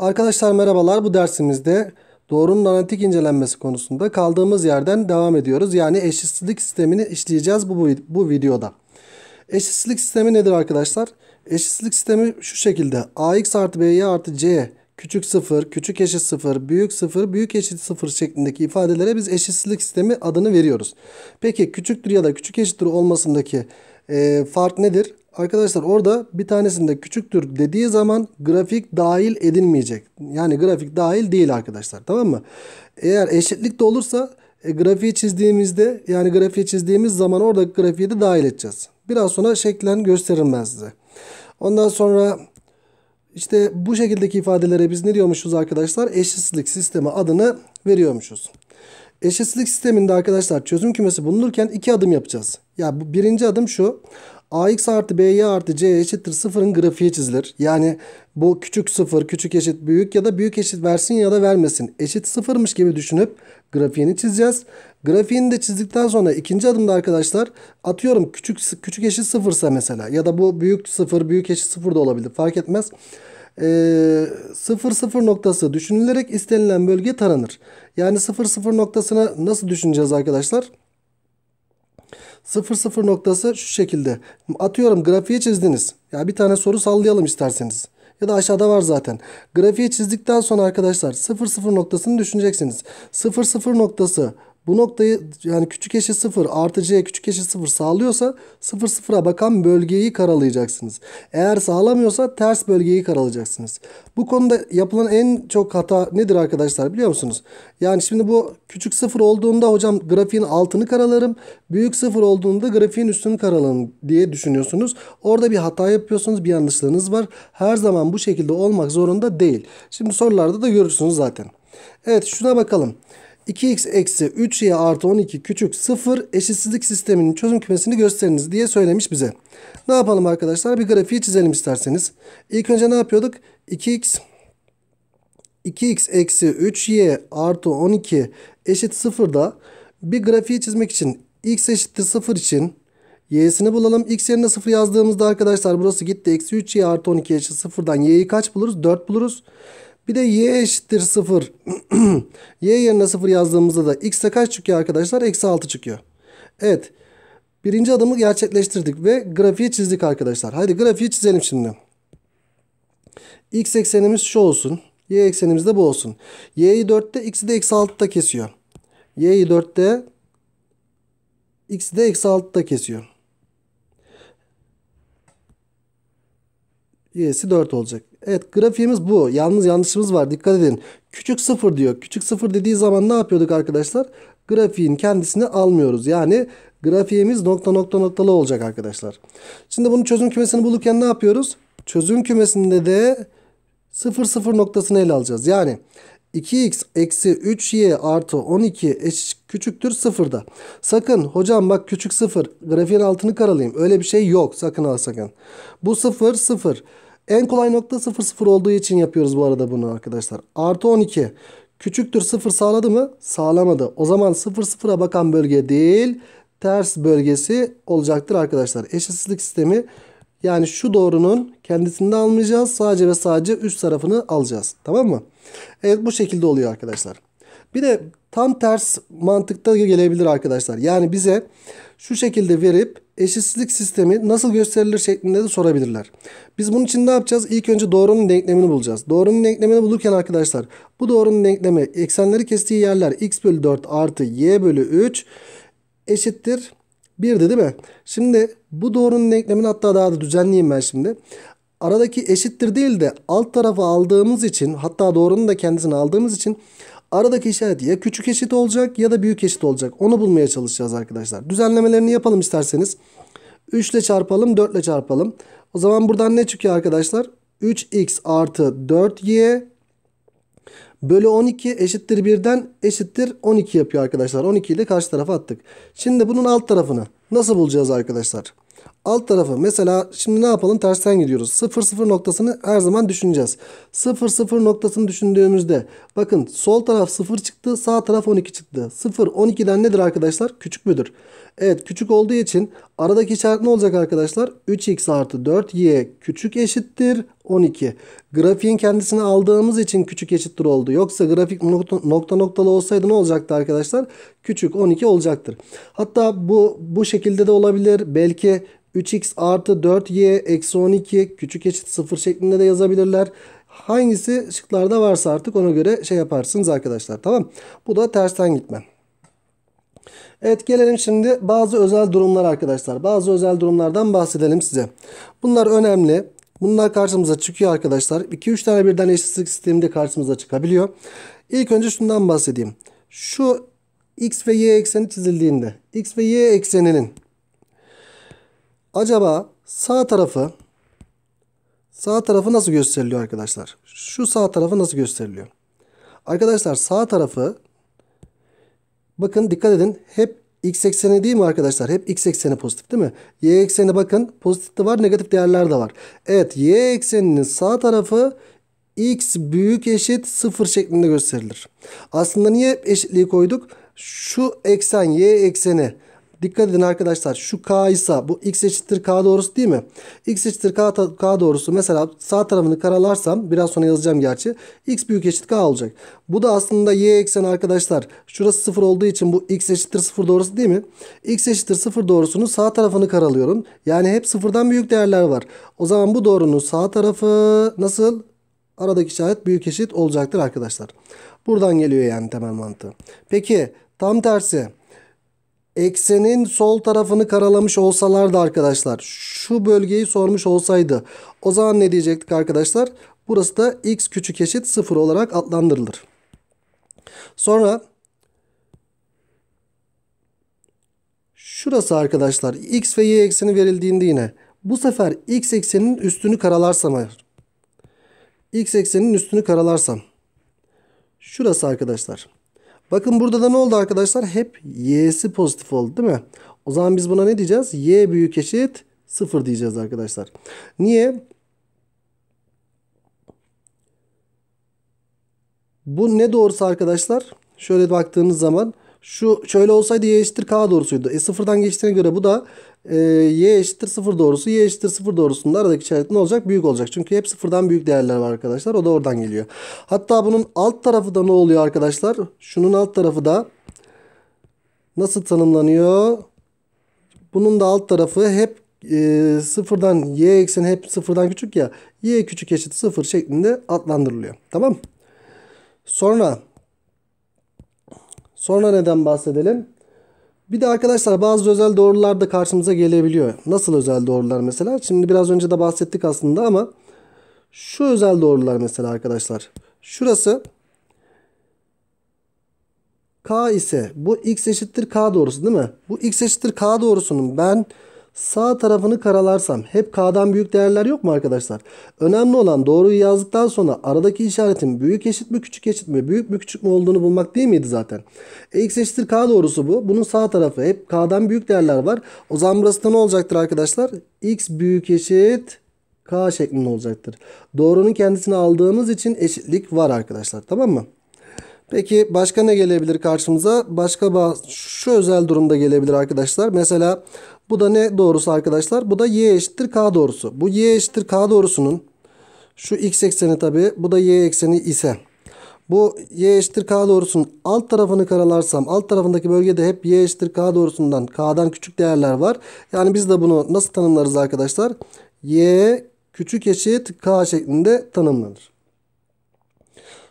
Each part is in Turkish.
Arkadaşlar merhabalar. Bu dersimizde doğrunun analitik incelenmesi konusunda kaldığımız yerden devam ediyoruz. Yani eşitsizlik sistemini işleyeceğiz bu, bu, bu videoda. Eşitsizlik sistemi nedir arkadaşlar? Eşitsizlik sistemi şu şekilde. AX artı BY artı C küçük 0, küçük eşit 0, büyük 0, büyük eşit 0 şeklindeki ifadelere biz eşitsizlik sistemi adını veriyoruz. Peki küçüktür ya da küçük eşittir olmasındaki e, fark nedir? Arkadaşlar orada bir tanesinde küçüktür dediği zaman grafik dahil edilmeyecek. Yani grafik dahil değil arkadaşlar tamam mı? Eğer eşitlik de olursa e, grafiği çizdiğimizde yani grafiği çizdiğimiz zaman oradaki grafiği de dahil edeceğiz. Biraz sonra şeklen gösteririm ben size. Ondan sonra işte bu şekildeki ifadelere biz ne diyormuşuz arkadaşlar? Eşitsizlik sistemi adını veriyormuşuz. Eşitsizlik sisteminde arkadaşlar çözüm kümesi bulunurken iki adım yapacağız. Ya bu birinci adım şu ax artı by artı c eşittir sıfırın grafiği çizilir. Yani bu küçük sıfır, küçük eşit büyük ya da büyük eşit versin ya da vermesin. Eşit sıfırmış gibi düşünüp grafiğini çizeceğiz. Grafiğini de çizdikten sonra ikinci adımda arkadaşlar atıyorum küçük küçük eşit sıfırsa mesela ya da bu büyük sıfır, büyük eşit sıfır da olabilir fark etmez. Ee, sıfır 0 noktası düşünülerek istenilen bölge taranır. Yani sıfır sıfır noktasına nasıl düşüneceğiz arkadaşlar? Sıfır sıfır noktası şu şekilde. Atıyorum grafiği çizdiniz. Ya bir tane soru sallayalım isterseniz. Ya da aşağıda var zaten. Grafiği çizdikten sonra arkadaşlar sıfır sıfır noktasını düşüneceksiniz. Sıfır sıfır noktası bu noktayı yani küçük eşit 0 artı c küçük eşit 0 sağlıyorsa 0 sıfıra bakan bölgeyi karalayacaksınız. Eğer sağlamıyorsa ters bölgeyi karalayacaksınız. Bu konuda yapılan en çok hata nedir arkadaşlar biliyor musunuz? Yani şimdi bu küçük 0 olduğunda hocam grafiğin altını karalarım. Büyük 0 olduğunda grafiğin üstünü karalarım diye düşünüyorsunuz. Orada bir hata yapıyorsunuz bir yanlışlığınız var. Her zaman bu şekilde olmak zorunda değil. Şimdi sorularda da görürsünüz zaten. Evet şuna bakalım. 2x eksi 3y artı 12 küçük 0 eşitsizlik sisteminin çözüm kümesini gösteriniz diye söylemiş bize. Ne yapalım arkadaşlar? Bir grafiği çizelim isterseniz. İlk önce ne yapıyorduk? 2x 2x eksi 3y artı 12 eşit 0'da bir grafiği çizmek için x eşittir 0 için y'sini bulalım. x yerine 0 yazdığımızda arkadaşlar burası gitti. Eksi 3y artı 12 eşit 0'dan y'yi kaç buluruz? 4 buluruz. Bir de y eşittir 0. y yerine 0 yazdığımızda da x'e kaç çıkıyor arkadaşlar? Eksi 6 çıkıyor. Evet. Birinci adımı gerçekleştirdik ve grafiği çizdik arkadaşlar. Haydi grafiği çizelim şimdi. X eksenimiz şu olsun. Y eksenimiz de bu olsun. Y'yi 4'te x'i de eksi 6'da kesiyor. Y'yi 4'te x'i de eksi 6'da kesiyor. Y'si 4 olacak. Evet grafiğimiz bu. Yalnız yanlışımız var. Dikkat edin. Küçük sıfır diyor. Küçük sıfır dediği zaman ne yapıyorduk arkadaşlar? Grafiğin kendisini almıyoruz. Yani grafiğimiz nokta nokta noktalı olacak arkadaşlar. Şimdi bunun çözüm kümesini bulurken ne yapıyoruz? Çözüm kümesinde de sıfır sıfır noktasını ele alacağız. Yani 2x eksi 3y artı 12 eş küçüktür sıfırda. Sakın hocam bak küçük sıfır grafiğin altını karalayayım. Öyle bir şey yok sakın al sakın. Bu sıfır sıfır. En kolay nokta 0-0 olduğu için yapıyoruz bu arada bunu arkadaşlar. Artı 12. Küçüktür 0 sağladı mı? Sağlamadı. O zaman 0-0'a bakan bölge değil ters bölgesi olacaktır arkadaşlar. Eşitsizlik sistemi yani şu doğrunun kendisini almayacağız. Sadece ve sadece üst tarafını alacağız. Tamam mı? Evet bu şekilde oluyor arkadaşlar. Bir de tam ters mantıkta gelebilir arkadaşlar. Yani bize şu şekilde verip eşitsizlik sistemi nasıl gösterilir şeklinde de sorabilirler. Biz bunun için ne yapacağız? İlk önce doğrunun denklemini bulacağız. Doğrunun denklemini bulurken arkadaşlar bu doğrunun denklemi eksenleri kestiği yerler x bölü 4 artı y bölü 3 eşittir 1'di değil mi? Şimdi bu doğrunun denklemini hatta daha da düzenleyeyim ben şimdi. Aradaki eşittir değil de alt tarafa aldığımız için hatta doğrunun da kendisini aldığımız için Aradaki işaret ya küçük eşit olacak ya da büyük eşit olacak. Onu bulmaya çalışacağız arkadaşlar. Düzenlemelerini yapalım isterseniz. 3 ile çarpalım 4 ile çarpalım. O zaman buradan ne çıkıyor arkadaşlar? 3x artı 4y bölü 12 eşittir 1'den eşittir 12 yapıyor arkadaşlar. 12 ile karşı tarafa attık. Şimdi bunun alt tarafını nasıl bulacağız arkadaşlar? alt tarafı mesela şimdi ne yapalım tersten gidiyoruz. 0 0 noktasını her zaman düşüneceğiz. 0 0 noktasını düşündüğümüzde bakın sol taraf 0 çıktı sağ taraf 12 çıktı. 0 12'den nedir arkadaşlar? Küçük müdür? Evet küçük olduğu için aradaki işaret ne olacak arkadaşlar? 3x artı 4y küçük eşittir 12. Grafiğin kendisini aldığımız için küçük eşittir oldu. Yoksa grafik nokta, nokta noktalı olsaydı ne olacaktı arkadaşlar? Küçük 12 olacaktır. Hatta bu bu şekilde de olabilir. Belki 3x artı 4y eksi 12 küçük eşit 0 şeklinde de yazabilirler. Hangisi şıklarda varsa artık ona göre şey yaparsınız arkadaşlar. Tamam. Bu da tersten gitme. Evet gelelim şimdi bazı özel durumlar arkadaşlar. Bazı özel durumlardan bahsedelim size. Bunlar önemli. Bunlar karşımıza çıkıyor arkadaşlar. 2-3 tane birden eşitsizlik sisteminde karşımıza çıkabiliyor. İlk önce şundan bahsedeyim. Şu x ve y ekseni çizildiğinde x ve y ekseninin acaba sağ tarafı sağ tarafı nasıl gösteriliyor arkadaşlar? Şu sağ tarafı nasıl gösteriliyor? Arkadaşlar sağ tarafı Bakın dikkat edin. Hep x ekseni değil mi arkadaşlar? Hep x ekseni pozitif değil mi? Y ekseni bakın pozitif de var negatif değerler de var. Evet y ekseninin sağ tarafı x büyük eşit 0 şeklinde gösterilir. Aslında niye eşitliği koyduk? Şu eksen y ekseni Dikkat edin arkadaşlar şu k ise bu x eşittir k doğrusu değil mi? x eşittir k, k doğrusu mesela sağ tarafını karalarsam biraz sonra yazacağım gerçi. x büyük eşit k olacak. Bu da aslında y eksen arkadaşlar. Şurası 0 olduğu için bu x eşittir 0 doğrusu değil mi? x eşittir 0 doğrusunun sağ tarafını karalıyorum. Yani hep sıfırdan büyük değerler var. O zaman bu doğrunun sağ tarafı nasıl? Aradaki işaret büyük eşit olacaktır arkadaşlar. Buradan geliyor yani temel mantığı. Peki tam tersi eksenin sol tarafını karalamış olsalardı arkadaşlar şu bölgeyi sormuş olsaydı o zaman ne diyecektik arkadaşlar? Burası da x küçük eşit 0 olarak adlandırılır. Sonra şurası arkadaşlar x ve y ekseni verildiğinde yine bu sefer x ekseninin üstünü karalarsam x ekseninin üstünü karalarsam şurası arkadaşlar Bakın burada da ne oldu arkadaşlar? Hep y'si pozitif oldu değil mi? O zaman biz buna ne diyeceğiz? y büyük eşit 0 diyeceğiz arkadaşlar. Niye? Bu ne doğrusu arkadaşlar? Şöyle baktığınız zaman şu şöyle olsaydı y eşittir k doğrusuydu. E sıfırdan geçtiğine göre bu da e, y eşittir 0 doğrusu y eşittir 0 doğrusunun aradaki işaret ne olacak? Büyük olacak. Çünkü hep sıfırdan büyük değerler var arkadaşlar. O da oradan geliyor. Hatta bunun alt tarafı da ne oluyor arkadaşlar? Şunun alt tarafı da nasıl tanımlanıyor? Bunun da alt tarafı hep e, sıfırdan y ekseni hep sıfırdan küçük ya. y küçük eşit 0 şeklinde adlandırılıyor. Tamam Sonra Sonra neden bahsedelim? Bir de arkadaşlar bazı özel doğrular da karşımıza gelebiliyor. Nasıl özel doğrular mesela? Şimdi biraz önce de bahsettik aslında ama şu özel doğrular mesela arkadaşlar. Şurası K ise bu x eşittir K doğrusu değil mi? Bu x eşittir K doğrusunun ben Sağ tarafını karalarsam hep k'dan büyük değerler yok mu arkadaşlar? Önemli olan doğruyu yazdıktan sonra aradaki işaretin büyük eşit mi küçük eşit mi büyük mü küçük mü olduğunu bulmak değil miydi zaten? x eşittir k doğrusu bu. Bunun sağ tarafı hep k'dan büyük değerler var. O zaman burası da ne olacaktır arkadaşlar? x büyük eşit k şeklinde olacaktır. Doğrunun kendisini aldığımız için eşitlik var arkadaşlar tamam mı? Peki başka ne gelebilir karşımıza? Başka şu özel durumda gelebilir arkadaşlar. Mesela bu da ne doğrusu arkadaşlar? Bu da y eşittir k doğrusu. Bu y eşittir k doğrusunun şu x ekseni tabi bu da y ekseni ise bu y eşittir k doğrusunun alt tarafını karalarsam alt tarafındaki bölgede hep y eşittir k doğrusundan k'dan küçük değerler var. Yani biz de bunu nasıl tanımlarız arkadaşlar? y küçük eşit k şeklinde tanımlanır.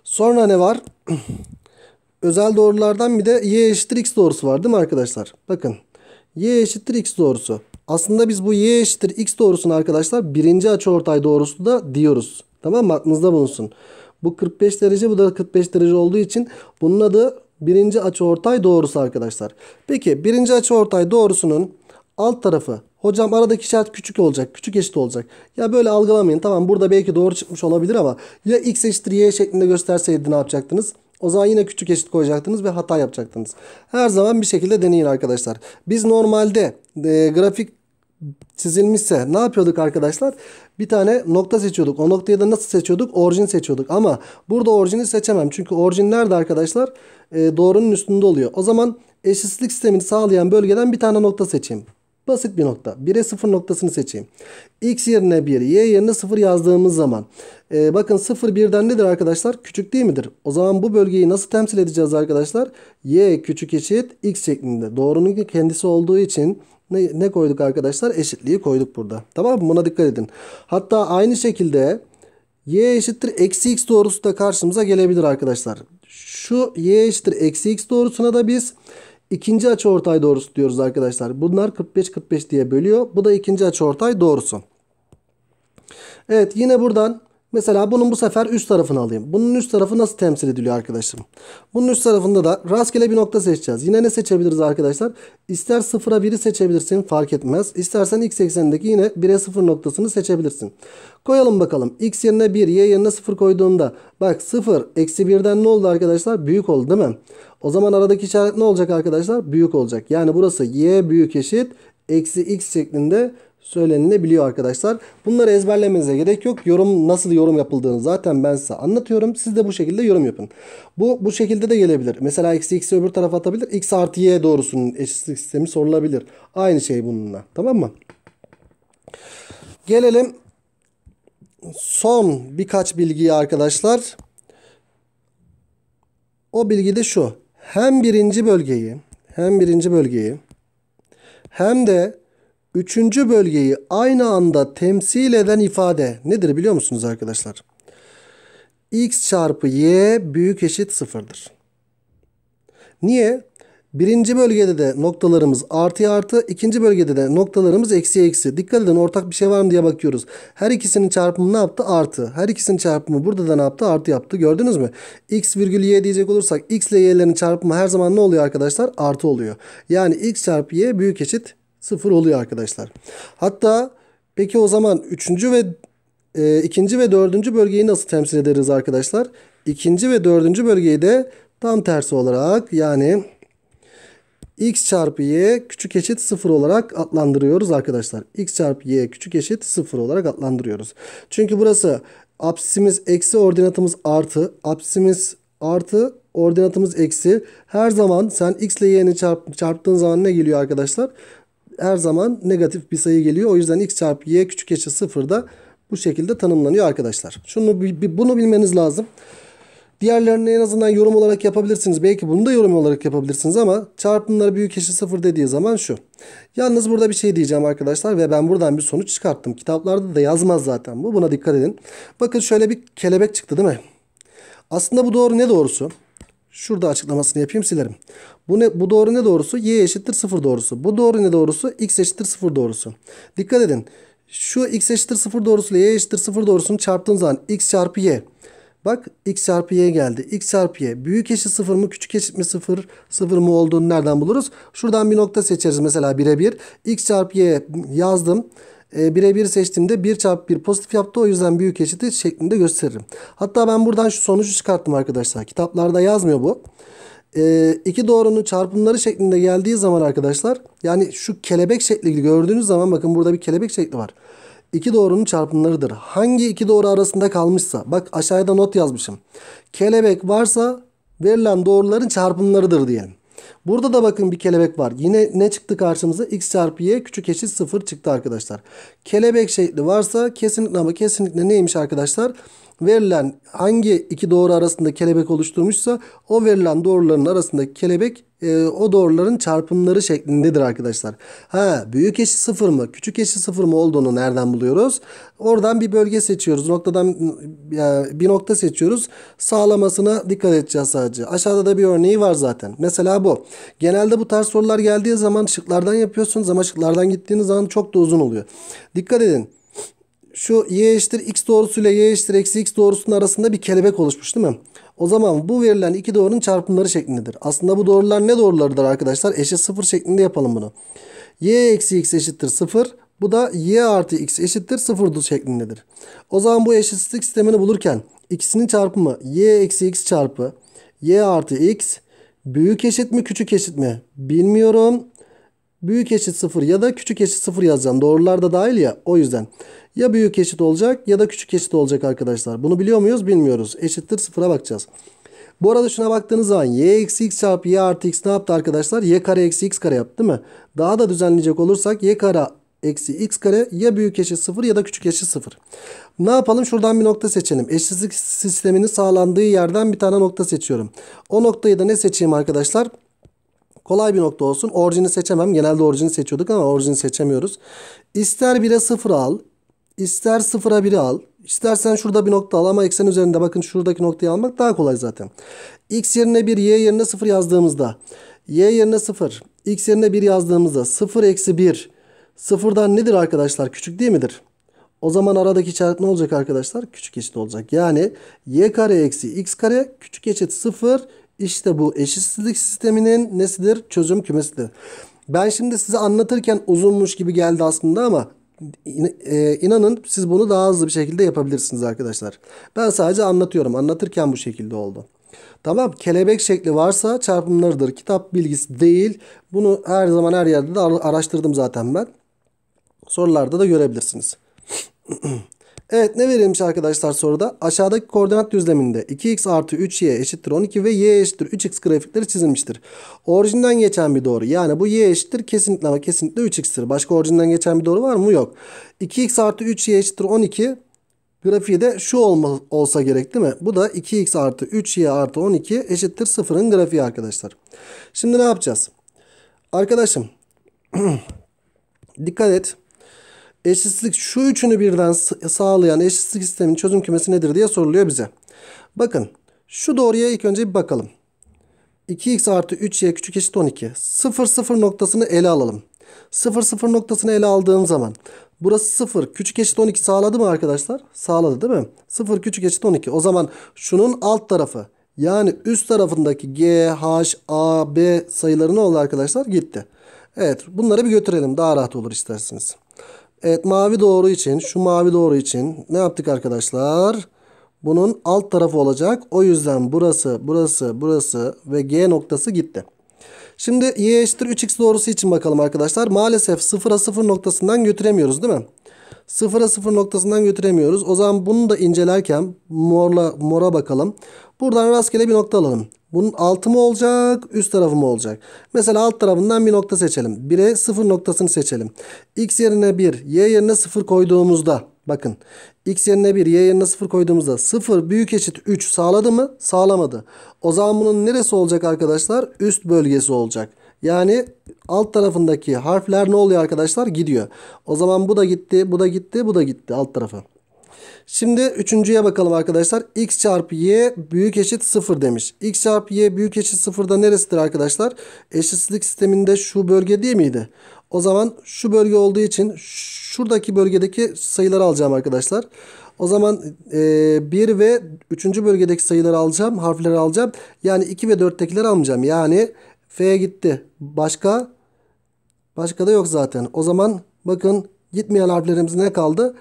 Sonra ne var? Özel doğrulardan bir de y eşittir x doğrusu var değil mi arkadaşlar? Bakın y eşittir x doğrusu. Aslında biz bu y eşittir x doğrusunu arkadaşlar birinci açıortay doğrusu da diyoruz. Tamam mı? Aklınızda bulunsun. Bu 45 derece bu da 45 derece olduğu için bunun adı birinci açıortay doğrusu arkadaşlar. Peki birinci açıortay doğrusunun alt tarafı hocam aradaki işaret küçük olacak küçük eşit olacak. Ya böyle algılamayın tamam burada belki doğru çıkmış olabilir ama ya x eşittir y şeklinde gösterseydin ne yapacaktınız? O zaman yine küçük eşit koyacaktınız ve hata yapacaktınız. Her zaman bir şekilde deneyin arkadaşlar. Biz normalde e, grafik çizilmişse ne yapıyorduk arkadaşlar? Bir tane nokta seçiyorduk. O noktayı da nasıl seçiyorduk? Orijin seçiyorduk. Ama burada orijini seçemem. Çünkü orijin nerede arkadaşlar? E, doğrunun üstünde oluyor. O zaman eşitsizlik sistemini sağlayan bölgeden bir tane nokta seçeyim. Basit bir nokta. 1'e 0 noktasını seçeyim. X yerine 1, Y yerine 0 yazdığımız zaman. E, bakın 0 1'den nedir arkadaşlar? Küçük değil midir? O zaman bu bölgeyi nasıl temsil edeceğiz arkadaşlar? Y küçük eşit X şeklinde. Doğrunun kendisi olduğu için ne, ne koyduk arkadaşlar? Eşitliği koyduk burada. Tamam mı? Buna dikkat edin. Hatta aynı şekilde y eşittir eksi x doğrusu da karşımıza gelebilir arkadaşlar. Şu y eşittir eksi x doğrusuna da biz İkinci açı ortay doğrusu diyoruz arkadaşlar. Bunlar 45-45 diye bölüyor. Bu da ikinci açı ortay doğrusu. Evet yine buradan Mesela bunun bu sefer üst tarafını alayım. Bunun üst tarafı nasıl temsil ediliyor arkadaşım? Bunun üst tarafında da rastgele bir nokta seçeceğiz. Yine ne seçebiliriz arkadaşlar? İster sıfıra biri seçebilirsin fark etmez. İstersen x eksenindeki yine 1'e 0 noktasını seçebilirsin. Koyalım bakalım. x yerine 1, y yerine 0 koyduğumda bak 0 eksi 1'den ne oldu arkadaşlar? Büyük oldu değil mi? O zaman aradaki işaret ne olacak arkadaşlar? Büyük olacak. Yani burası y büyük eşit eksi x şeklinde söylenilebiliyor arkadaşlar. Bunları ezberlemenize gerek yok. Yorum nasıl yorum yapıldığını zaten ben size anlatıyorum. Siz de bu şekilde yorum yapın. Bu bu şekilde de gelebilir. Mesela x'i x'i öbür tarafa atabilir. x artı y doğrusunun eşitlik sistemi sorulabilir. Aynı şey bununla. Tamam mı? Gelelim son birkaç bilgiye arkadaşlar. O bilgi de şu. Hem birinci bölgeyi hem birinci bölgeyi hem de üçüncü bölgeyi aynı anda temsil eden ifade nedir biliyor musunuz arkadaşlar? x çarpı y büyük eşit sıfırdır. Niye? Birinci bölgede de noktalarımız artı artı, ikinci bölgede de noktalarımız eksi eksi. Dikkat edin ortak bir şey var mı diye bakıyoruz. Her ikisinin çarpımı ne yaptı? Artı. Her ikisinin çarpımı burada da ne yaptı? Artı yaptı. Gördünüz mü? X virgül y diyecek olursak x ile y'lerin çarpımı her zaman ne oluyor arkadaşlar? Artı oluyor. Yani x çarpı y büyük eşit sıfır oluyor arkadaşlar. Hatta peki o zaman üçüncü ve e, ikinci ve dördüncü bölgeyi nasıl temsil ederiz arkadaşlar? İkinci ve dördüncü bölgeyi de tam tersi olarak yani x çarpı y küçük eşit sıfır olarak adlandırıyoruz arkadaşlar. x çarpı y küçük eşit sıfır olarak adlandırıyoruz. Çünkü burası absisimiz eksi ordinatımız artı. Absisimiz artı ordinatımız eksi. Her zaman sen x ile y'ni çarp, çarptığın zaman ne geliyor arkadaşlar? her zaman negatif bir sayı geliyor. O yüzden x çarpı y küçük eşit sıfır da bu şekilde tanımlanıyor arkadaşlar. Şunu bunu bilmeniz lazım. Diğerlerini en azından yorum olarak yapabilirsiniz. Belki bunu da yorum olarak yapabilirsiniz ama çarpımları büyük eşit sıfır dediği zaman şu. Yalnız burada bir şey diyeceğim arkadaşlar ve ben buradan bir sonuç çıkarttım. Kitaplarda da yazmaz zaten bu. Buna dikkat edin. Bakın şöyle bir kelebek çıktı değil mi? Aslında bu doğru ne doğrusu? Şurada açıklamasını yapayım silerim. Bu, ne, bu doğru ne doğrusu? Y eşittir 0 doğrusu. Bu doğru ne doğrusu? X eşittir 0 doğrusu. Dikkat edin. Şu x eşittir 0 doğrusu ile y eşittir 0 doğrusunu çarptığım zaman x çarpı y. Bak x çarpı y geldi. x çarpı y. Büyük eşit 0 mı küçük eşit mi 0 0 mı olduğunu nereden buluruz? Şuradan bir nokta seçeriz mesela birebir. x çarpı y yazdım e, birebir seçtiğimde 1 çarpı 1 pozitif yaptı. O yüzden büyük eşittir şeklinde gösteririm. Hatta ben buradan şu sonucu çıkarttım arkadaşlar. Kitaplarda yazmıyor bu. E, iki doğrunun çarpımları şeklinde geldiği zaman arkadaşlar yani şu kelebek şekli gördüğünüz zaman bakın burada bir kelebek şekli var. İki doğrunun çarpımlarıdır. Hangi iki doğru arasında kalmışsa bak aşağıda not yazmışım. Kelebek varsa verilen doğruların çarpımlarıdır diyelim. Burada da bakın bir kelebek var. Yine ne çıktı karşımıza? X çarpı Y küçük eşit 0 çıktı arkadaşlar. Kelebek şekli varsa kesinlikle ama kesinlikle neymiş arkadaşlar? verilen hangi iki doğru arasında kelebek oluşturmuşsa o verilen doğruların arasındaki kelebek e, o doğruların çarpımları şeklindedir arkadaşlar. Ha büyük eşi sıfır mı küçük eşi sıfır mı olduğunu nereden buluyoruz? Oradan bir bölge seçiyoruz. Noktadan yani bir nokta seçiyoruz. Sağlamasına dikkat edeceğiz sadece. Aşağıda da bir örneği var zaten. Mesela bu. Genelde bu tarz sorular geldiği zaman şıklardan yapıyorsunuz ama şıklardan gittiğiniz zaman çok da uzun oluyor. Dikkat edin şu y eşittir x doğrusuyla y eşittir eksi x doğrusunun arasında bir kelebek oluşmuş değil mi? O zaman bu verilen iki doğrunun çarpımları şeklindedir. Aslında bu doğrular ne doğrularıdır arkadaşlar? Eşit sıfır şeklinde yapalım bunu. y eksi x eşittir sıfır. Bu da y artı x eşittir sıfırdır şeklindedir. O zaman bu eşitsizlik sistemini bulurken ikisinin çarpımı y eksi x çarpı y artı x büyük eşit mi küçük eşit mi bilmiyorum büyük eşit 0 ya da küçük eşit 0 yazacağım. Doğrular da dahil ya o yüzden. Ya büyük eşit olacak ya da küçük eşit olacak arkadaşlar. Bunu biliyor muyuz? Bilmiyoruz. Eşittir sıfıra bakacağız. Bu arada şuna baktığınız zaman y eksi x çarpı y artı x ne yaptı arkadaşlar? y kare eksi x kare yaptı değil mi? Daha da düzenleyecek olursak y kare eksi x kare ya büyük eşit sıfır ya da küçük eşit sıfır. Ne yapalım? Şuradan bir nokta seçelim. Eşitsizlik sisteminin sağlandığı yerden bir tane nokta seçiyorum. O noktayı da ne seçeyim arkadaşlar? Kolay bir nokta olsun. Orijini seçemem. Genelde orijini seçiyorduk ama orijini seçemiyoruz. İster 1'e 0 al. İster sıfıra biri al. İstersen şurada bir nokta al ama eksen üzerinde bakın şuradaki noktayı almak daha kolay zaten. X yerine 1, Y yerine 0 yazdığımızda. Y yerine 0, X yerine 1 yazdığımızda 0 eksi 1. Sıfırdan nedir arkadaşlar? Küçük değil midir? O zaman aradaki işaret ne olacak arkadaşlar? Küçük eşit olacak. Yani y kare eksi x kare küçük eşit 0. İşte bu eşitsizlik sisteminin nesidir? Çözüm kümesidir. Ben şimdi size anlatırken uzunmuş gibi geldi aslında ama e, inanın siz bunu daha hızlı bir şekilde yapabilirsiniz arkadaşlar. Ben sadece anlatıyorum. Anlatırken bu şekilde oldu. Tamam kelebek şekli varsa çarpımlarıdır. Kitap bilgisi değil. Bunu her zaman her yerde de araştırdım zaten ben. Sorularda da görebilirsiniz. Evet ne verilmiş arkadaşlar soruda? Aşağıdaki koordinat düzleminde 2x artı 3y eşittir 12 ve y eşittir 3x grafikleri çizilmiştir. Orijinden geçen bir doğru. Yani bu y eşittir kesinlikle ama kesinlikle 3x'tir. Başka orijinden geçen bir doğru var mı? Yok. 2x artı 3y eşittir 12 grafiği de şu olma, olsa gerek değil mi? Bu da 2x artı 3y artı 12 eşittir 0'ın grafiği arkadaşlar. Şimdi ne yapacağız? Arkadaşım dikkat et eşitsizlik şu üçünü birden sağlayan eşitsizlik sistemin çözüm kümesi nedir diye soruluyor bize. Bakın şu doğruya ilk önce bir bakalım. 2x artı 3y küçük eşit 12. 0 0 noktasını ele alalım. 0 0 noktasını ele aldığım zaman burası 0 küçük eşit 12 sağladı mı arkadaşlar? Sağladı değil mi? 0 küçük eşit 12. O zaman şunun alt tarafı yani üst tarafındaki G, H, A, B sayıları ne oldu arkadaşlar? Gitti. Evet bunları bir götürelim daha rahat olur isterseniz. Evet mavi doğru için şu mavi doğru için ne yaptık arkadaşlar? Bunun alt tarafı olacak. O yüzden burası burası burası ve G noktası gitti. Şimdi y eşittir 3x doğrusu için bakalım arkadaşlar. Maalesef 0'a 0 noktasından götüremiyoruz değil mi? Sıfıra sıfır noktasından götüremiyoruz. O zaman bunu da incelerken morla, mora bakalım. Buradan rastgele bir nokta alalım. Bunun altı mı olacak, üst tarafı mı olacak? Mesela alt tarafından bir nokta seçelim. 1'e sıfır noktasını seçelim. X yerine 1, Y yerine sıfır koyduğumuzda bakın. X yerine 1, Y yerine sıfır koyduğumuzda sıfır büyük eşit 3 sağladı mı? Sağlamadı. O zaman bunun neresi olacak arkadaşlar? Üst bölgesi olacak. Yani alt tarafındaki harfler ne oluyor arkadaşlar? Gidiyor. O zaman bu da gitti, bu da gitti, bu da gitti alt tarafı. Şimdi üçüncüye bakalım arkadaşlar. X çarpı Y büyük eşit sıfır demiş. X çarpı Y büyük eşit sıfırda neresidir arkadaşlar? Eşitsizlik sisteminde şu bölge değil miydi? O zaman şu bölge olduğu için şuradaki bölgedeki sayıları alacağım arkadaşlar. O zaman e, ve 3. bölgedeki sayıları alacağım. Harfleri alacağım. Yani 2 ve 4'tekileri almayacağım. Yani F'ye gitti. Başka? Başka da yok zaten. O zaman bakın gitmeyen harflerimiz ne kaldı?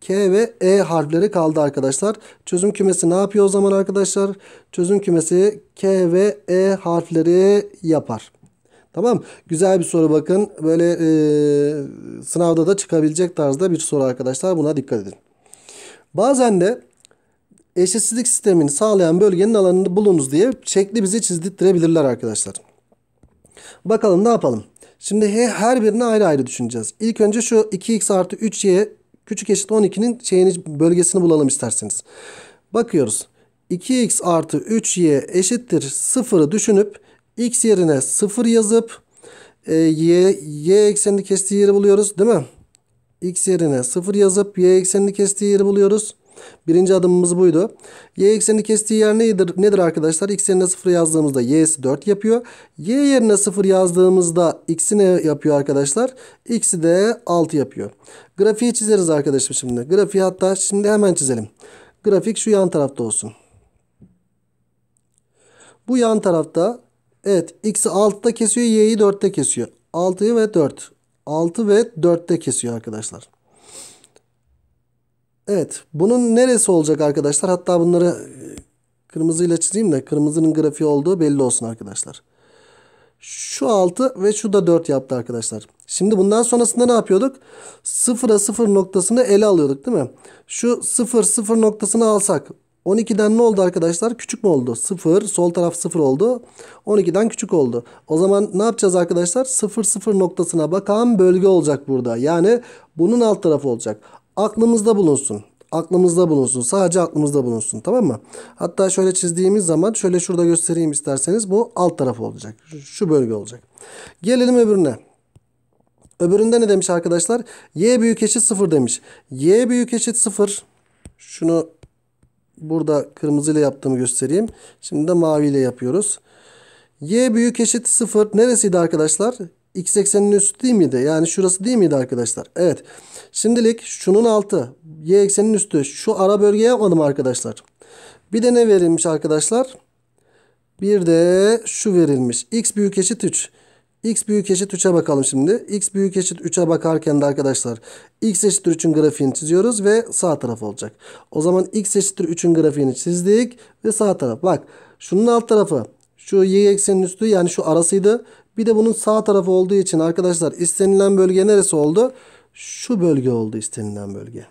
K ve E harfleri kaldı arkadaşlar. Çözüm kümesi ne yapıyor o zaman arkadaşlar? Çözüm kümesi K ve E harfleri yapar. Tamam. Güzel bir soru bakın. Böyle e, sınavda da çıkabilecek tarzda bir soru arkadaşlar. Buna dikkat edin. Bazen de eşitsizlik sistemini sağlayan bölgenin alanını bulunuz diye şekli bizi çizdirttirebilirler arkadaşlar. Bakalım ne yapalım? Şimdi her birini ayrı ayrı düşüneceğiz. İlk önce şu 2x artı 3y küçük eşit 12'nin şeyini, bölgesini bulalım isterseniz. Bakıyoruz. 2x artı 3y eşittir 0'ı düşünüp x yerine 0 yazıp e, y, y eksenini kestiği yeri buluyoruz değil mi? x yerine 0 yazıp y eksenini kestiği yeri buluyoruz. Birinci adımımız buydu. Y eksenini kestiği yer nedir, nedir arkadaşlar? X yerine 0 yazdığımızda y'si 4 yapıyor. Y yerine 0 yazdığımızda x'i ne yapıyor arkadaşlar? X'i de 6 yapıyor. Grafiği çizeriz arkadaşım şimdi. Grafiği hatta şimdi hemen çizelim. Grafik şu yan tarafta olsun. Bu yan tarafta evet x'i 6'da kesiyor y'yi 4'te kesiyor. 6'yı ve 4. 6 ve 4'te kesiyor arkadaşlar. Evet bunun neresi olacak arkadaşlar? Hatta bunları e, kırmızıyla çizeyim de kırmızının grafiği olduğu belli olsun arkadaşlar. Şu 6 ve şu da 4 yaptı arkadaşlar. Şimdi bundan sonrasında ne yapıyorduk? 0'a 0 noktasını ele alıyorduk değil mi? Şu 0 0 noktasını alsak 12'den ne oldu arkadaşlar? Küçük mü oldu? 0. Sol taraf 0 oldu. 12'den küçük oldu. O zaman ne yapacağız arkadaşlar? 0 0 noktasına bakan bölge olacak burada. Yani bunun alt tarafı olacak aklımızda bulunsun. Aklımızda bulunsun. Sadece aklımızda bulunsun. Tamam mı? Hatta şöyle çizdiğimiz zaman şöyle şurada göstereyim isterseniz bu alt tarafı olacak. Şu bölge olacak. Gelelim öbürüne. Öbüründe ne demiş arkadaşlar? Y büyük eşit 0 demiş. Y büyük eşit 0. Şunu burada kırmızıyla yaptığımı göstereyim. Şimdi de maviyle yapıyoruz. Y büyük eşit 0 neresiydi arkadaşlar? x ekseninin üstü değil miydi? Yani şurası değil miydi arkadaşlar? Evet. Şimdilik şunun altı. Y ekseninin üstü. Şu ara bölgeye yapmadım arkadaşlar. Bir de ne verilmiş arkadaşlar? Bir de şu verilmiş. X büyük eşit 3. X büyük eşit 3'e bakalım şimdi. X büyük eşit 3'e bakarken de arkadaşlar X eşittir 3'ün grafiğini çiziyoruz ve sağ taraf olacak. O zaman X eşittir 3'ün grafiğini çizdik ve sağ taraf. Bak şunun alt tarafı şu y ekseninin üstü yani şu arasıydı. Bir de bunun sağ tarafı olduğu için arkadaşlar istenilen bölge neresi oldu? Şu bölge oldu istenilen bölge.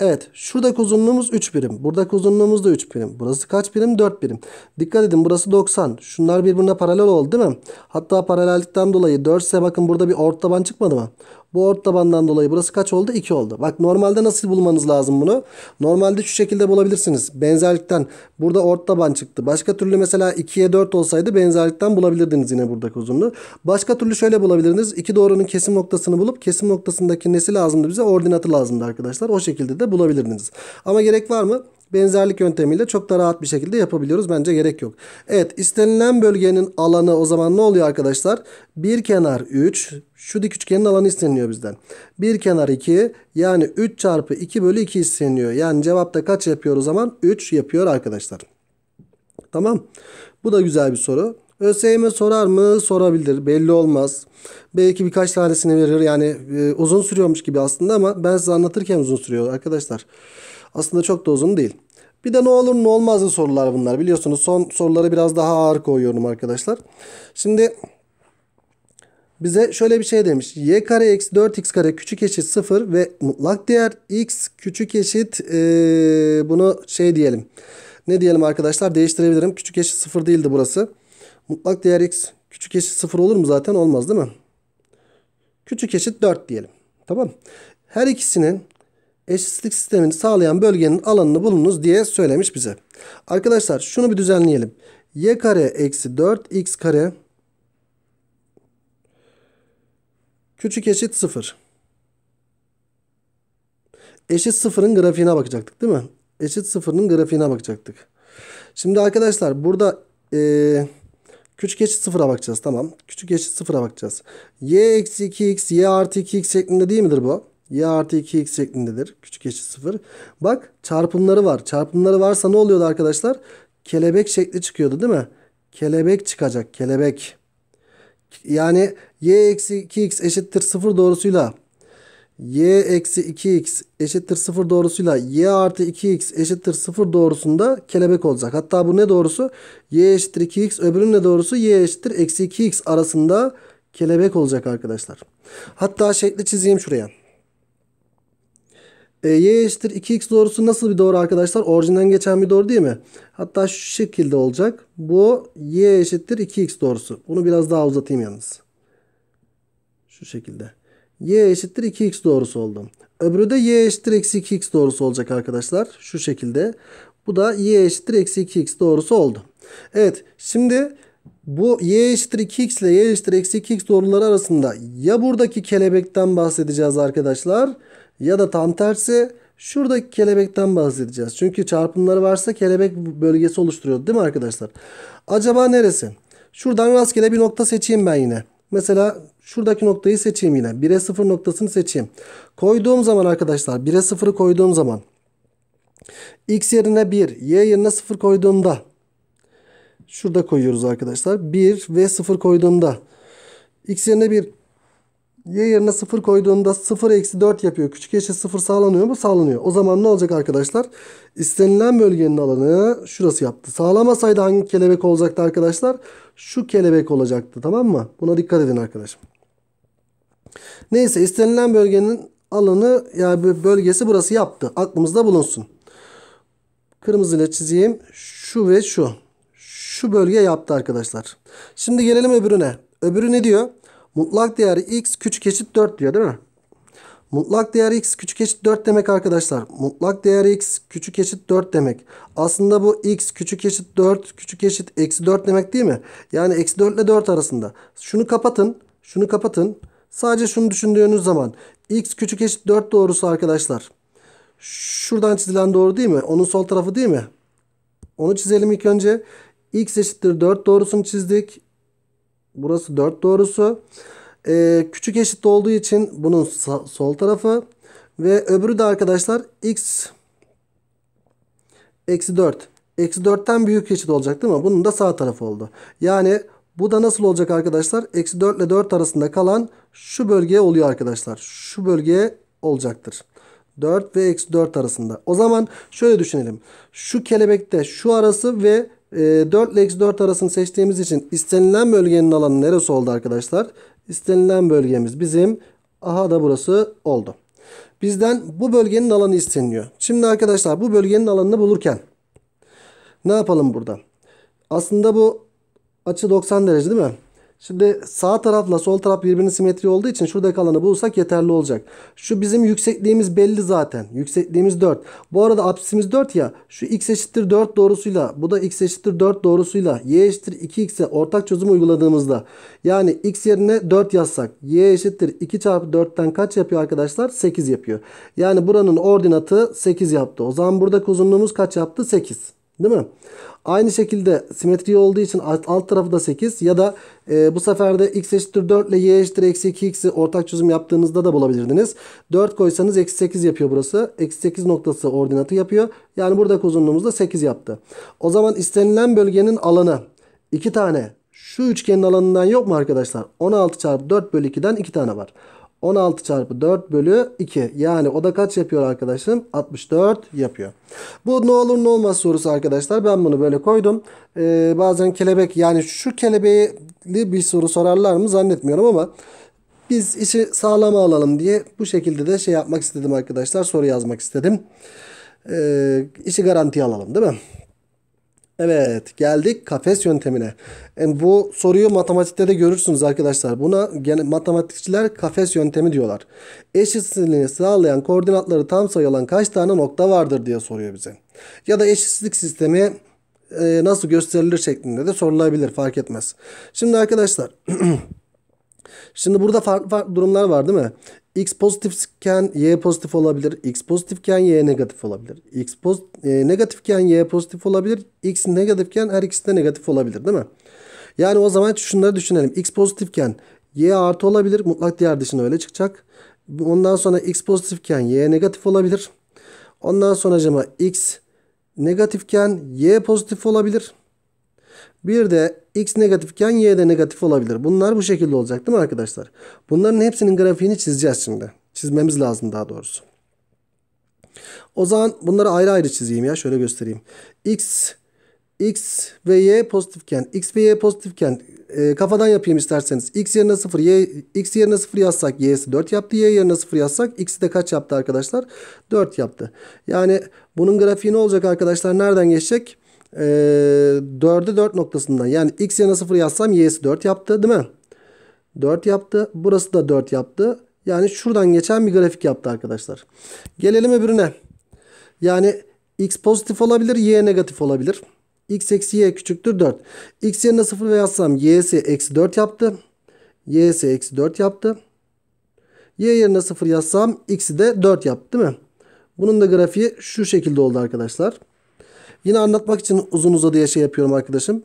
Evet şuradaki uzunluğumuz 3 birim. Buradaki uzunluğumuz da 3 birim. Burası kaç birim? 4 birim. Dikkat edin burası 90. Şunlar birbirine paralel oldu değil mi? Hatta paralellikten dolayı 4 ise bakın burada bir ort taban çıkmadı mı? Bu ort tabandan dolayı burası kaç oldu? 2 oldu. Bak normalde nasıl bulmanız lazım bunu? Normalde şu şekilde bulabilirsiniz. Benzerlikten burada ort taban çıktı. Başka türlü mesela 2'ye 4 olsaydı benzerlikten bulabilirdiniz yine buradaki uzunluğu. Başka türlü şöyle bulabilirdiniz. İki doğrunun kesim noktasını bulup kesim noktasındaki nesi lazımdı bize? Ordinatı lazımdı arkadaşlar. O şekilde de bulabilirdiniz. Ama gerek var mı? benzerlik yöntemiyle çok da rahat bir şekilde yapabiliyoruz. Bence gerek yok. Evet istenilen bölgenin alanı o zaman ne oluyor arkadaşlar? Bir kenar 3. Şu dik üçgenin alanı isteniliyor bizden. Bir kenar 2. Yani 3 çarpı 2 bölü 2 isteniyor. Yani cevapta kaç yapıyor o zaman? 3 yapıyor arkadaşlar. Tamam. Bu da güzel bir soru. ÖSYM sorar mı? Sorabilir. Belli olmaz. Belki birkaç tanesini verir. Yani e, uzun sürüyormuş gibi aslında ama ben size anlatırken uzun sürüyor arkadaşlar. Aslında çok da uzun değil. Bir de ne olur ne olmazlı sorular bunlar. Biliyorsunuz son soruları biraz daha ağır koyuyorum arkadaşlar. Şimdi bize şöyle bir şey demiş. y kare eksi 4x kare küçük eşit 0 ve mutlak değer x küçük eşit ee, bunu şey diyelim. Ne diyelim arkadaşlar değiştirebilirim. Küçük eşit 0 değildi burası. Mutlak değer x küçük eşit 0 olur mu zaten olmaz değil mi? Küçük eşit 4 diyelim. Tamam. Her ikisinin eşitlik sistemini sağlayan bölgenin alanını bulunuz diye söylemiş bize. Arkadaşlar şunu bir düzenleyelim. y kare eksi 4 x kare küçük eşit 0. Eşit 0'ın grafiğine bakacaktık değil mi? Eşit 0'ın grafiğine bakacaktık. Şimdi arkadaşlar burada e, küçük eşit 0'a bakacağız. Tamam. Küçük eşit 0'a bakacağız. y eksi 2x y artı 2x şeklinde değil midir bu? y artı 2x şeklindedir. Küçük eşit 0. Bak çarpımları var. Çarpımları varsa ne oluyordu arkadaşlar? Kelebek şekli çıkıyordu değil mi? Kelebek çıkacak. Kelebek. Yani y eksi 2x eşittir 0 doğrusuyla y eksi 2x eşittir 0 doğrusuyla y artı 2x eşittir 0 doğrusunda kelebek olacak. Hatta bu ne doğrusu? y eşittir 2x öbürünün ne doğrusu? y eşittir eksi 2x arasında kelebek olacak arkadaşlar. Hatta şekli çizeyim şuraya. E, y eşittir 2x doğrusu nasıl bir doğru arkadaşlar? Orijinden geçen bir doğru değil mi? Hatta şu şekilde olacak. Bu y eşittir 2x doğrusu. Bunu biraz daha uzatayım yalnız. Şu şekilde. y eşittir 2x doğrusu oldu. Öbürü de y eşittir eksi 2x doğrusu olacak arkadaşlar. Şu şekilde. Bu da y eşittir eksi 2x doğrusu oldu. Evet şimdi bu y eşittir 2x ile y eşittir eksi 2x doğruları arasında ya buradaki kelebekten bahsedeceğiz arkadaşlar. Arkadaşlar ya da tam tersi şuradaki kelebekten bahsedeceğiz. Çünkü çarpımları varsa kelebek bölgesi oluşturuyor değil mi arkadaşlar? Acaba neresi? Şuradan rastgele bir nokta seçeyim ben yine. Mesela şuradaki noktayı seçeyim yine. 1'e 0 noktasını seçeyim. Koyduğum zaman arkadaşlar 1'e 0'ı koyduğum zaman x yerine 1, y yerine 0 koyduğumda şurada koyuyoruz arkadaşlar. 1 ve 0 koyduğumda x yerine 1, Y yerine 0 koyduğunda 0 eksi 4 yapıyor. Küçük eşit 0 sağlanıyor mu? Sağlanıyor. O zaman ne olacak arkadaşlar? İstenilen bölgenin alanı şurası yaptı. Sağlamasaydı hangi kelebek olacaktı arkadaşlar? Şu kelebek olacaktı tamam mı? Buna dikkat edin arkadaşım. Neyse istenilen bölgenin alanı yani bölgesi burası yaptı. Aklımızda bulunsun. Kırmızı ile çizeyim. Şu ve şu. Şu bölge yaptı arkadaşlar. Şimdi gelelim öbürüne. Öbürü ne diyor? Mutlak değer x küçük eşit 4 diyor değil mi? Mutlak değer x küçük eşit 4 demek arkadaşlar. Mutlak değer x küçük eşit 4 demek. Aslında bu x küçük eşit 4 küçük eşit eksi 4 demek değil mi? Yani eksi 4 ile 4 arasında. Şunu kapatın. Şunu kapatın. Sadece şunu düşündüğünüz zaman x küçük eşit 4 doğrusu arkadaşlar. Şuradan çizilen doğru değil mi? Onun sol tarafı değil mi? Onu çizelim ilk önce. x eşittir 4 doğrusunu çizdik. Burası 4 doğrusu. Ee, küçük eşit olduğu için bunun sol tarafı. Ve öbürü de arkadaşlar x eksi 4. Eksi 4'ten büyük eşit olacak değil mi? Bunun da sağ tarafı oldu. Yani bu da nasıl olacak arkadaşlar? Eksi 4 ile 4 arasında kalan şu bölgeye oluyor arkadaşlar. Şu bölgeye olacaktır. 4 ve eksi 4 arasında. O zaman şöyle düşünelim. Şu kelebekte şu arası ve 4 ile x4 arasını seçtiğimiz için istenilen bölgenin alanı neresi oldu arkadaşlar? İstenilen bölgemiz bizim aha da burası oldu. Bizden bu bölgenin alanı isteniyor. Şimdi arkadaşlar bu bölgenin alanını bulurken ne yapalım burada? Aslında bu açı 90 derece değil mi? Şimdi sağ tarafla sol taraf birbirinin simetri olduğu için şuradaki alanı bulursak yeterli olacak. Şu bizim yüksekliğimiz belli zaten. Yüksekliğimiz 4. Bu arada apsisimiz 4 ya. Şu x eşittir 4 doğrusuyla bu da x eşittir 4 doğrusuyla y eşittir 2x'e ortak çözüm uyguladığımızda yani x yerine 4 yazsak y eşittir 2 çarpı 4'ten kaç yapıyor arkadaşlar? 8 yapıyor. Yani buranın ordinatı 8 yaptı. O zaman buradaki uzunluğumuz kaç yaptı? 8. Değil mi? Aynı şekilde simetri olduğu için alt, alt tarafı da 8 ya da e, bu sefer de x eşittir 4 ile y eşittir eksi 2x'i ortak çözüm yaptığınızda da bulabilirdiniz. 4 koysanız eksi 8 yapıyor burası. Eksi 8 noktası ordinatı yapıyor. Yani buradaki uzunluğumuz da 8 yaptı. O zaman istenilen bölgenin alanı 2 tane şu üçgenin alanından yok mu arkadaşlar? 16 çarpı 4 bölü 2'den 2 tane var. 16 çarpı 4 bölü 2. Yani o da kaç yapıyor arkadaşım? 64 yapıyor. Bu ne olur ne olmaz sorusu arkadaşlar. Ben bunu böyle koydum. Ee, bazen kelebek yani şu kelebeği bir soru sorarlar mı zannetmiyorum ama biz işi sağlama alalım diye bu şekilde de şey yapmak istedim arkadaşlar. Soru yazmak istedim. Ee, işi garantiye alalım değil mi? Evet geldik kafes yöntemine. Yani e, bu soruyu matematikte de görürsünüz arkadaşlar. Buna gene matematikçiler kafes yöntemi diyorlar. Eşitsizliğini sağlayan koordinatları tam sayı olan kaç tane nokta vardır diye soruyor bize. Ya da eşitsizlik sistemi e, nasıl gösterilir şeklinde de sorulabilir fark etmez. Şimdi arkadaşlar Şimdi burada farklı farklı durumlar var değil mi? X pozitifken Y pozitif olabilir. X pozitifken Y negatif olabilir. X poz, e, negatifken Y pozitif olabilir. X negatifken her ikisi de negatif olabilir değil mi? Yani o zaman şunları düşünelim. X pozitifken Y artı olabilir. Mutlak diğer dışına öyle çıkacak. Ondan sonra X pozitifken Y negatif olabilir. Ondan sonra acaba X negatifken Y pozitif olabilir. Bir de x negatifken y de negatif olabilir. Bunlar bu şekilde olacak değil mi arkadaşlar? Bunların hepsinin grafiğini çizeceğiz şimdi. Çizmemiz lazım daha doğrusu. O zaman bunları ayrı ayrı çizeyim ya. Şöyle göstereyim. X X ve Y pozitifken, X ve Y pozitifken e, kafadan yapayım isterseniz. X yerine 0, Y, X yerine 0 yazsak Y'si 4 yaptı. Y yerine 0 yazsak X'i de kaç yaptı arkadaşlar? 4 yaptı. Yani bunun grafiği ne olacak arkadaşlar? Nereden geçecek? e, 4'e 4 noktasından yani x yerine 0 yazsam y'si 4 yaptı değil mi? 4 yaptı. Burası da 4 yaptı. Yani şuradan geçen bir grafik yaptı arkadaşlar. Gelelim öbürüne. Yani x pozitif olabilir y negatif olabilir. x eksi y küçüktür 4. x yerine 0 yazsam y'si eksi 4 yaptı. y'si eksi 4 yaptı. y yerine 0 yazsam x'i de 4 yaptı değil mi? Bunun da grafiği şu şekilde oldu arkadaşlar. Yine anlatmak için uzun uzadıya şey yapıyorum arkadaşım.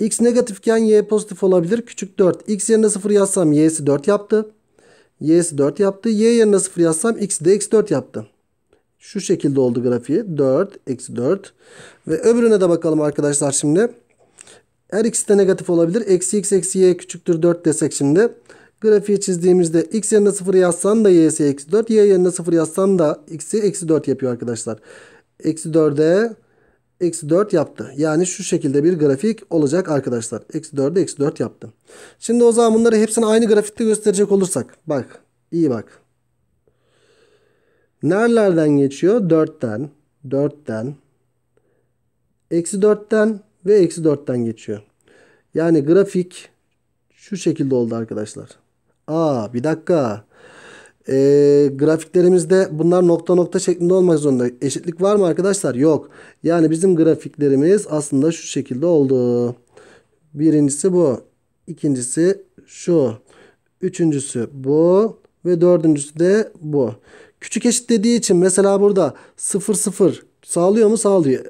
X negatifken Y pozitif olabilir. Küçük 4. X yerine 0 yazsam Y'si 4 yaptı. Y'si 4 yaptı. Y yerine 0 yazsam X'i de X4 yaptı. Şu şekilde oldu grafiği. 4, eksi 4. Ve öbürüne de bakalım arkadaşlar şimdi. Her ikisi de negatif olabilir. Eksi x eksi y küçüktür 4 desek şimdi. Grafiği çizdiğimizde x yerine 0 yazsan da y'si eksi 4. Y yerine 0 yazsan da x'i eksi 4 yapıyor arkadaşlar. Eksi 4'e eksi 4 yaptı. Yani şu şekilde bir grafik olacak arkadaşlar. Eksi 4'e eksi 4 yaptı. Şimdi o zaman bunları hepsini aynı grafikte gösterecek olursak. Bak iyi bak. Nerelerden geçiyor? 4'ten, 4'ten, eksi 4'ten ve eksi 4'ten geçiyor. Yani grafik şu şekilde oldu arkadaşlar. Aa bir dakika e, grafiklerimizde bunlar nokta nokta şeklinde olmak zorunda. Eşitlik var mı arkadaşlar? Yok. Yani bizim grafiklerimiz aslında şu şekilde oldu. Birincisi bu. ikincisi şu. Üçüncüsü bu. Ve dördüncüsü de bu. Küçük eşit dediği için mesela burada 0 0 sağlıyor mu? Sağlıyor.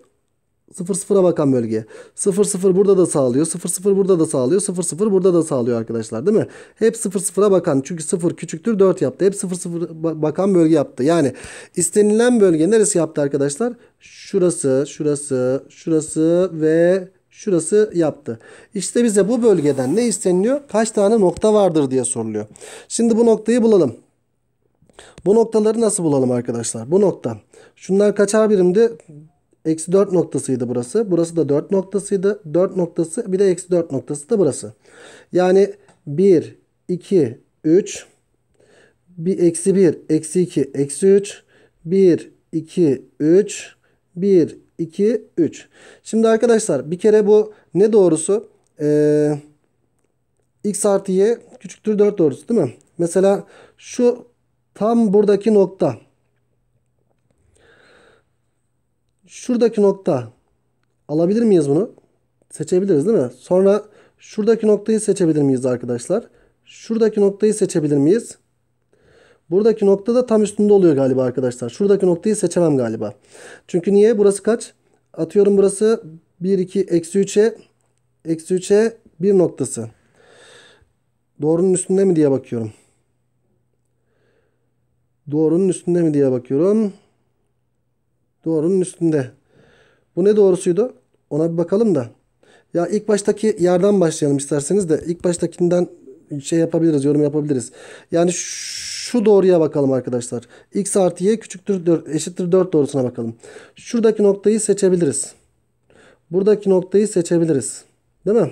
0-0'a bakan bölge. 0-0 burada da sağlıyor. 0-0 burada da sağlıyor. 0-0 burada da sağlıyor arkadaşlar değil mi? Hep 0-0'a bakan. Çünkü 0 küçüktür 4 yaptı. Hep 0-0 bakan bölge yaptı. Yani istenilen bölge neresi yaptı arkadaşlar? Şurası, şurası, şurası ve şurası yaptı. İşte bize bu bölgeden ne isteniliyor? Kaç tane nokta vardır diye soruluyor. Şimdi bu noktayı bulalım. Bu noktaları nasıl bulalım arkadaşlar? Bu nokta. Şunlar kaçar birimdi? Eksi 4 noktasıydı burası. Burası da 4 noktasıydı. 4 noktası bir de eksi 4 noktası da burası. Yani 1, 2, 3, bir eksi 1, eksi 2, eksi 3, 1, 2, 3, 1, 2, 3. Şimdi arkadaşlar bir kere bu ne doğrusu? Ee, x artı y küçüktür 4 doğrusu değil mi? Mesela şu tam buradaki nokta şuradaki nokta alabilir miyiz bunu? Seçebiliriz değil mi? Sonra şuradaki noktayı seçebilir miyiz arkadaşlar? Şuradaki noktayı seçebilir miyiz? Buradaki nokta da tam üstünde oluyor galiba arkadaşlar. Şuradaki noktayı seçemem galiba. Çünkü niye? Burası kaç? Atıyorum burası 1, 2, eksi 3'e eksi 3'e 1 noktası. Doğrunun üstünde mi diye bakıyorum. Doğrunun üstünde mi diye bakıyorum. Doğrunun üstünde. Bu ne doğrusuydu? Ona bir bakalım da. Ya ilk baştaki yerden başlayalım isterseniz de. İlk baştakinden şey yapabiliriz, yorum yapabiliriz. Yani şu doğruya bakalım arkadaşlar. X artı Y küçüktür 4, eşittir 4 doğrusuna bakalım. Şuradaki noktayı seçebiliriz. Buradaki noktayı seçebiliriz. Değil mi?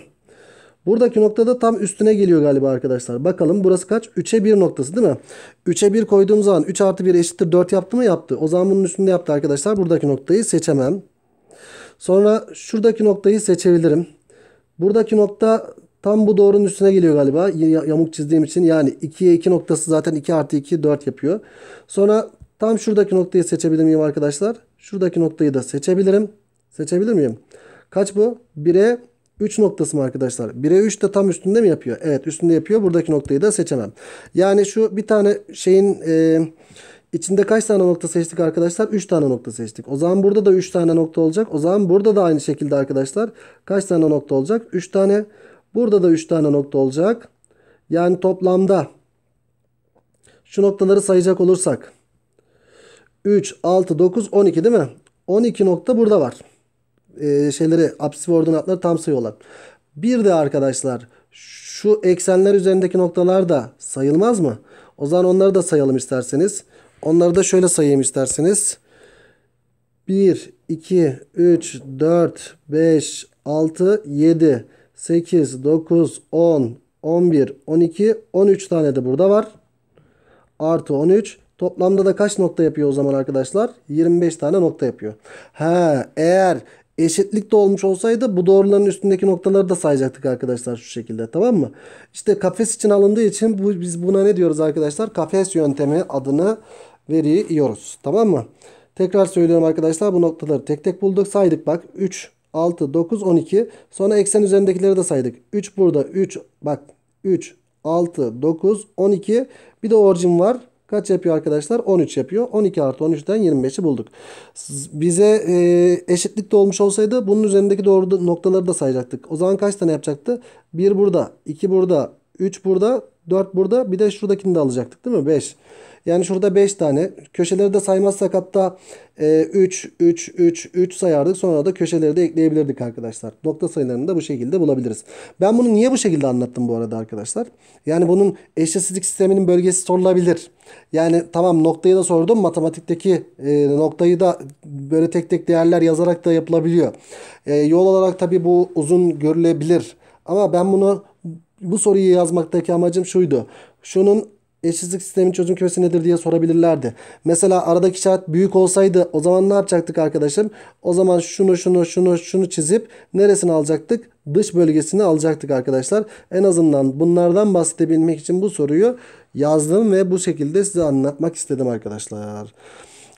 Buradaki noktada tam üstüne geliyor galiba arkadaşlar. Bakalım burası kaç? 3'e 1 noktası değil mi? 3'e 1 koyduğum zaman 3 artı 1 eşittir 4 yaptı mı? Yaptı. O zaman bunun üstünde yaptı arkadaşlar. Buradaki noktayı seçemem. Sonra şuradaki noktayı seçebilirim. Buradaki nokta tam bu doğrunun üstüne geliyor galiba. Yamuk çizdiğim için yani 2'ye 2 noktası zaten 2 artı 2 4 yapıyor. Sonra tam şuradaki noktayı seçebilir miyim arkadaşlar? Şuradaki noktayı da seçebilirim. Seçebilir miyim? Kaç bu? 1'e 3 noktası mı arkadaşlar? 1'e 3 de tam üstünde mi yapıyor? Evet üstünde yapıyor. Buradaki noktayı da seçemem. Yani şu bir tane şeyin e, içinde kaç tane nokta seçtik arkadaşlar? 3 tane nokta seçtik. O zaman burada da 3 tane nokta olacak. O zaman burada da aynı şekilde arkadaşlar kaç tane nokta olacak? 3 tane. Burada da 3 tane nokta olacak. Yani toplamda şu noktaları sayacak olursak 3, 6, 9, 12 değil mi? 12 nokta burada var e, şeyleri apsis ve ordinatları tam sayı olan. Bir de arkadaşlar şu eksenler üzerindeki noktalar da sayılmaz mı? O zaman onları da sayalım isterseniz. Onları da şöyle sayayım isterseniz. 1, 2, 3, 4, 5, 6, 7, 8, 9, 10, 11, 12, 13 tane de burada var. Artı 13. Toplamda da kaç nokta yapıyor o zaman arkadaşlar? 25 tane nokta yapıyor. Ha, eğer eşitlik de olmuş olsaydı bu doğruların üstündeki noktaları da sayacaktık arkadaşlar şu şekilde tamam mı? İşte kafes için alındığı için bu, biz buna ne diyoruz arkadaşlar? Kafes yöntemi adını veriyoruz tamam mı? Tekrar söylüyorum arkadaşlar bu noktaları tek tek bulduk saydık bak 3 6 9 12 sonra eksen üzerindekileri de saydık 3 burada 3 bak 3 6 9 12 bir de orijin var kaç yapıyor arkadaşlar? 13 yapıyor. 12 artı 13'ten 25'i bulduk. Bize e, eşitlik de olmuş olsaydı bunun üzerindeki doğru noktaları da sayacaktık. O zaman kaç tane yapacaktı? 1 burada, 2 burada, 3 burada, 4 burada bir de şuradakini de alacaktık değil mi? 5. Yani şurada 5 tane. Köşeleri de saymazsak hatta e, 3, 3, 3, 3 sayardık. Sonra da köşeleri de ekleyebilirdik arkadaşlar. Nokta sayılarını da bu şekilde bulabiliriz. Ben bunu niye bu şekilde anlattım bu arada arkadaşlar? Yani bunun eşitsizlik sisteminin bölgesi sorulabilir. Yani tamam noktayı da sordum. Matematikteki e, noktayı da böyle tek tek değerler yazarak da yapılabiliyor. E, yol olarak tabii bu uzun görülebilir. Ama ben bunu bu soruyu yazmaktaki amacım şuydu. Şunun eşitsizlik sistemin çözüm kümesi nedir diye sorabilirlerdi. Mesela aradaki işaret büyük olsaydı o zaman ne yapacaktık arkadaşım? O zaman şunu şunu şunu şunu çizip neresini alacaktık? Dış bölgesini alacaktık arkadaşlar. En azından bunlardan bahsedebilmek için bu soruyu yazdım ve bu şekilde size anlatmak istedim arkadaşlar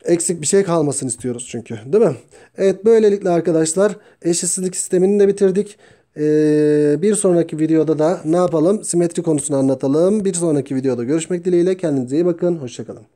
eksik bir şey kalmasın istiyoruz çünkü değil mi? Evet böylelikle arkadaşlar eşitsizlik sistemini de bitirdik. Ee, bir sonraki videoda da ne yapalım? Simetri konusunu anlatalım. Bir sonraki videoda görüşmek dileğiyle. Kendinize iyi bakın. Hoşçakalın.